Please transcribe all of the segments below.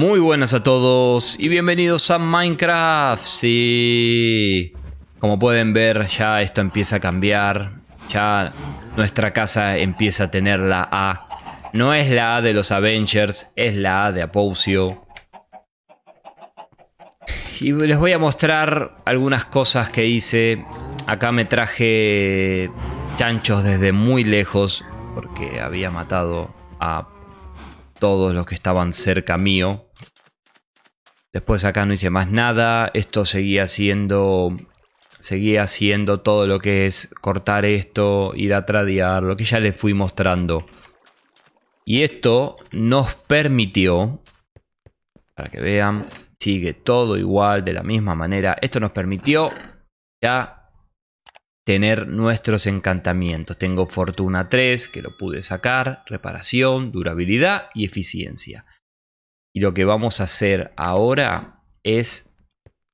Muy buenas a todos y bienvenidos a Minecraft. Sí, como pueden ver ya esto empieza a cambiar. Ya nuestra casa empieza a tener la A. No es la A de los Avengers, es la A de Apocio. Y les voy a mostrar algunas cosas que hice. Acá me traje chanchos desde muy lejos porque había matado a todos los que estaban cerca mío. Después acá no hice más nada. Esto seguía haciendo. Seguía haciendo todo lo que es cortar esto, ir a tradear, lo que ya les fui mostrando. Y esto nos permitió, para que vean, sigue todo igual, de la misma manera. Esto nos permitió ya tener nuestros encantamientos. Tengo fortuna 3, que lo pude sacar, reparación, durabilidad y eficiencia. Y lo que vamos a hacer ahora es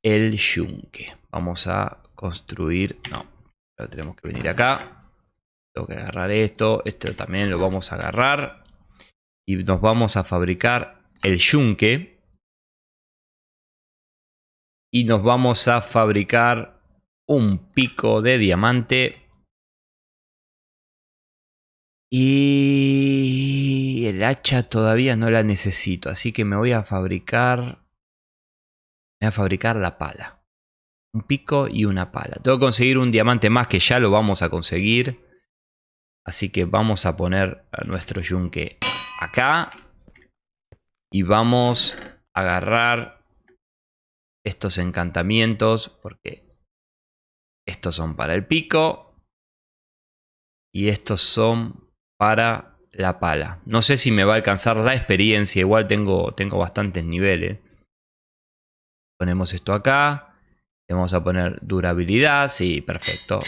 el yunque. Vamos a construir... No, lo tenemos que venir acá. Tengo que agarrar esto. Esto también lo vamos a agarrar. Y nos vamos a fabricar el yunque. Y nos vamos a fabricar un pico de diamante. Y el hacha todavía no la necesito, así que me voy a fabricar... Me voy a fabricar la pala. Un pico y una pala. Tengo que conseguir un diamante más que ya lo vamos a conseguir. Así que vamos a poner a nuestro yunque acá. Y vamos a agarrar estos encantamientos porque estos son para el pico. Y estos son para la pala. No sé si me va a alcanzar la experiencia. Igual tengo, tengo bastantes niveles. Ponemos esto acá. Le vamos a poner durabilidad. Sí, perfecto.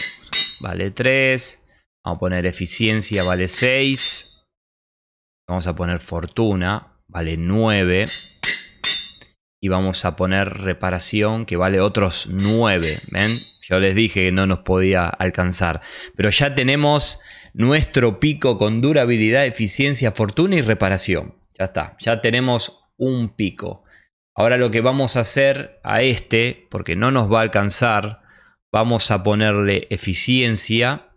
Vale 3. Vamos a poner eficiencia. Vale 6. Vamos a poner fortuna. Vale 9 y vamos a poner reparación que vale otros 9, ¿ven? Yo les dije que no nos podía alcanzar. Pero ya tenemos nuestro pico con durabilidad, eficiencia, fortuna y reparación. Ya está, ya tenemos un pico. Ahora lo que vamos a hacer a este, porque no nos va a alcanzar, vamos a ponerle eficiencia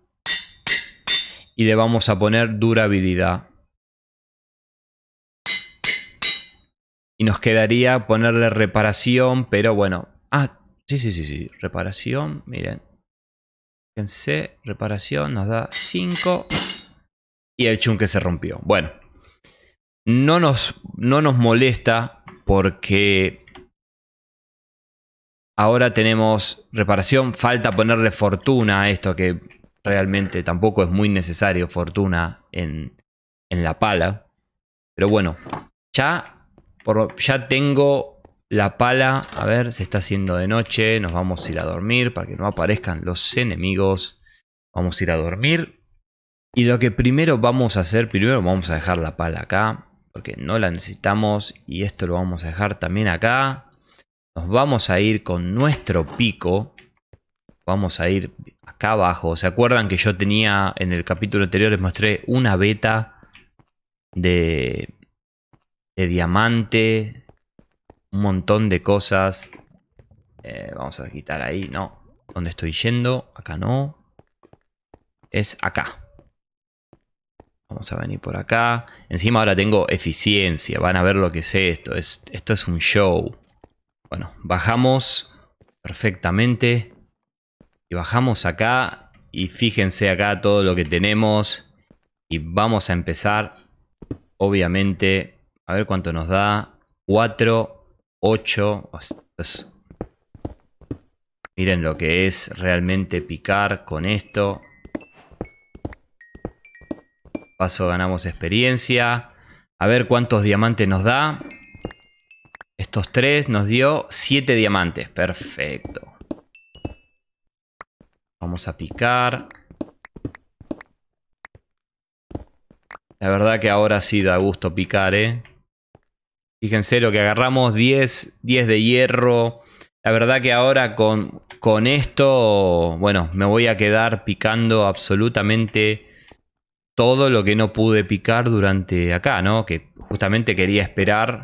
y le vamos a poner durabilidad. Y nos quedaría ponerle reparación, pero bueno. Ah, Sí, sí, sí, sí. Reparación, miren. Fíjense, reparación nos da 5. Y el chunque se rompió. Bueno, no nos, no nos molesta porque ahora tenemos reparación. Falta ponerle fortuna a esto que realmente tampoco es muy necesario fortuna en, en la pala. Pero bueno, ya, ya tengo la pala, a ver, se está haciendo de noche. Nos vamos a ir a dormir para que no aparezcan los enemigos. Vamos a ir a dormir. Y lo que primero vamos a hacer, primero vamos a dejar la pala acá. Porque no la necesitamos. Y esto lo vamos a dejar también acá. Nos vamos a ir con nuestro pico. Vamos a ir acá abajo. ¿Se acuerdan que yo tenía en el capítulo anterior les mostré una beta de, de diamante? un montón de cosas. Eh, vamos a quitar ahí, no. ¿Dónde estoy yendo? Acá no. Es acá. Vamos a venir por acá. Encima ahora tengo eficiencia. Van a ver lo que es esto. Es, esto es un show. Bueno, bajamos perfectamente. Y bajamos acá. Y fíjense acá todo lo que tenemos. Y vamos a empezar. Obviamente. A ver cuánto nos da. 4. 8. Miren lo que es realmente picar con esto. Paso ganamos experiencia. A ver cuántos diamantes nos da. Estos tres nos dio 7 diamantes. Perfecto. Vamos a picar. La verdad que ahora sí da gusto picar, ¿eh? Fíjense lo que agarramos, 10, 10 de hierro. La verdad que ahora con, con esto, bueno, me voy a quedar picando absolutamente todo lo que no pude picar durante acá, ¿no? Que justamente quería esperar.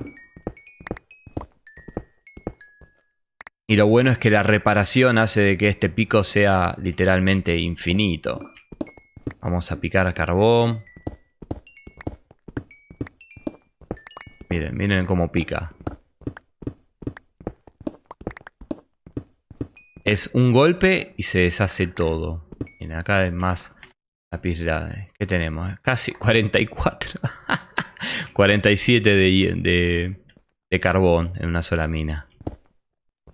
Y lo bueno es que la reparación hace de que este pico sea literalmente infinito. Vamos a picar carbón. Miren, miren cómo pica. Es un golpe y se deshace todo. Miren, acá hay más lapislades. ¿Qué tenemos? Casi 44. 47 de, de carbón en una sola mina.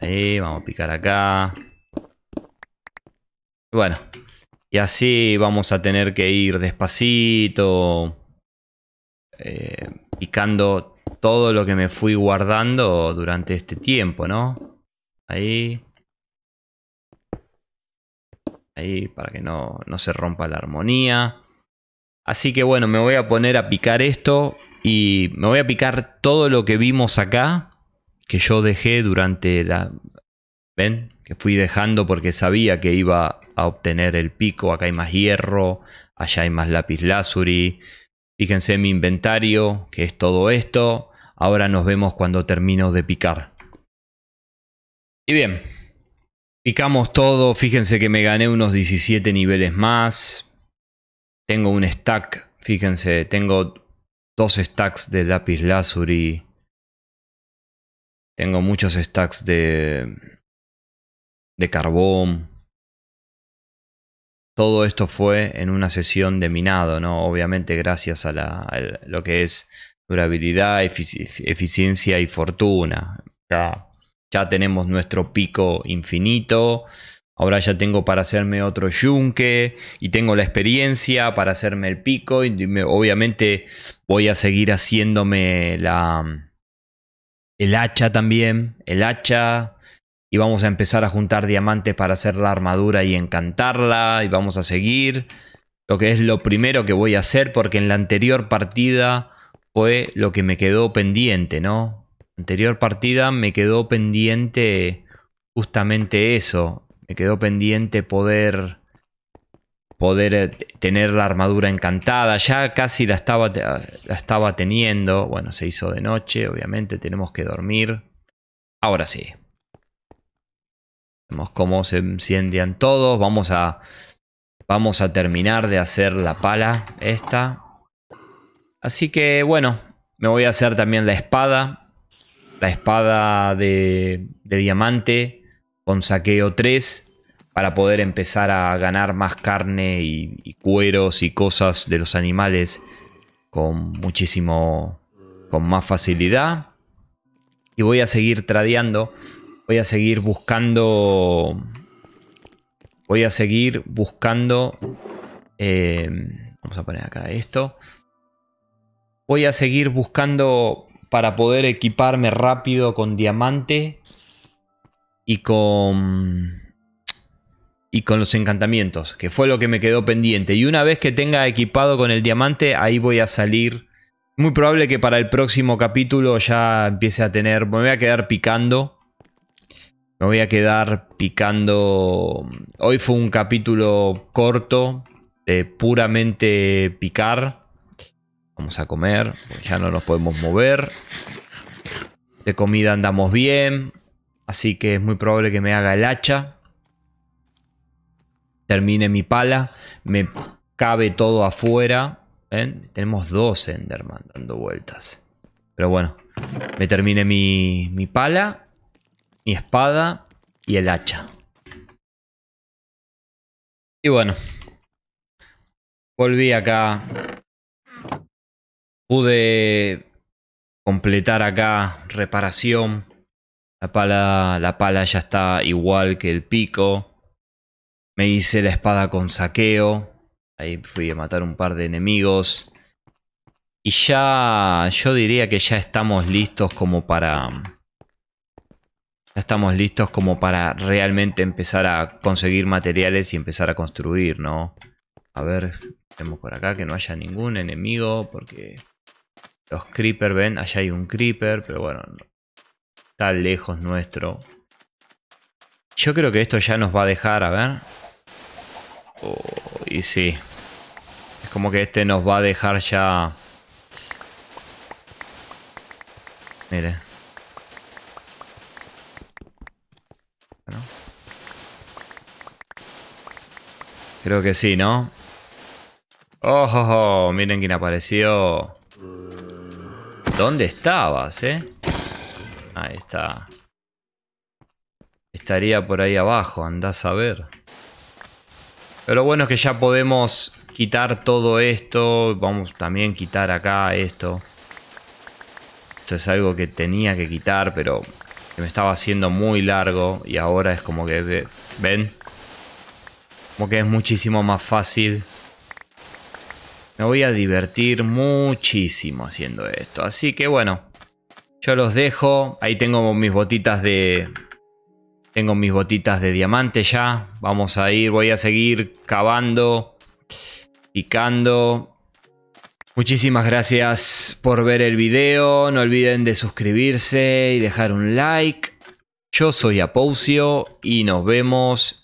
Ahí, vamos a picar acá. Bueno, y así vamos a tener que ir despacito eh, picando todo lo que me fui guardando durante este tiempo, ¿no? Ahí. Ahí, para que no, no se rompa la armonía. Así que bueno, me voy a poner a picar esto y me voy a picar todo lo que vimos acá, que yo dejé durante la... ¿Ven? Que fui dejando porque sabía que iba a obtener el pico. Acá hay más hierro, allá hay más lápiz lazuri. Fíjense en mi inventario, que es todo esto. Ahora nos vemos cuando termino de picar. Y bien, picamos todo. Fíjense que me gané unos 17 niveles más. Tengo un stack, fíjense, tengo dos stacks de lápiz lazuri. Tengo muchos stacks de, de carbón todo esto fue en una sesión de minado, ¿no? Obviamente gracias a, la, lo que es durabilidad, eficiencia y fortuna. Ya. tenemos nuestro pico infinito. Ahora ya tengo para hacerme otro yunque y tengo la experiencia para hacerme el pico. obviamente voy a seguir haciéndome la, el hacha también. El hacha, y vamos a empezar a juntar diamantes para hacer la armadura y encantarla y vamos a seguir. Lo que es lo primero que voy a hacer porque en la anterior partida fue lo que me quedó pendiente, ¿no? Anterior partida me quedó pendiente justamente eso. Me quedó pendiente poder poder eh, tener la armadura encantada. Ya casi la estaba, la estaba teniendo. Bueno, se hizo de noche, obviamente tenemos que dormir. Ahora sí, Vemos cómo se enciendían todos. Vamos a, vamos a terminar de hacer la pala esta. Así que bueno, me voy a hacer también la espada. La espada de, diamante con saqueo 3 para poder empezar a ganar más carne y, y, cueros y cosas de los animales con muchísimo, con más facilidad. Y voy a seguir tradeando Voy a seguir buscando... Voy a seguir buscando... Eh, vamos a poner acá esto. Voy a seguir buscando para poder equiparme rápido con diamante y con y con los encantamientos, que fue lo que me quedó pendiente. Y una vez que tenga equipado con el diamante, ahí voy a salir. Muy probable que para el próximo capítulo ya empiece a tener, me voy a quedar picando voy a quedar picando... Hoy fue un capítulo corto de puramente picar. Vamos a comer, ya no nos podemos mover. De comida andamos bien, así que es muy probable que me haga el hacha. Termine mi pala, me cabe todo afuera. Tenemos dos Enderman dando vueltas. Pero bueno, me termine mi, mi pala mi espada y el hacha. Y bueno, volví acá. Pude completar acá reparación. La pala, la pala ya está igual que el pico. Me hice la espada con saqueo. Ahí fui a matar un par de enemigos. Y ya, yo diría que ya estamos listos como para ya estamos listos como para realmente empezar a conseguir materiales y empezar a construir, ¿no? A ver, tenemos por acá que no haya ningún enemigo porque los creeper, ven, allá hay un creeper, pero bueno, está lejos nuestro. Yo creo que esto ya nos va a dejar, a ver. Oh, y sí. Es como que este nos va a dejar ya... Mire. Creo que sí, ¿no? Oh, miren quién apareció. ¿Dónde estabas, eh? Ahí está. Estaría por ahí abajo, andás a ver. Pero lo bueno es que ya podemos quitar todo esto. Vamos también a quitar acá esto. Esto es algo que tenía que quitar, pero que me estaba haciendo muy largo. Y ahora es como que... ¿Ven? Como que es muchísimo más fácil. Me voy a divertir muchísimo haciendo esto. Así que bueno, yo los dejo. Ahí tengo mis botitas de... Tengo mis botitas de diamante ya. Vamos a ir, voy a seguir cavando, picando. Muchísimas gracias por ver el video. No olviden de suscribirse y dejar un like. Yo soy Apousio y nos vemos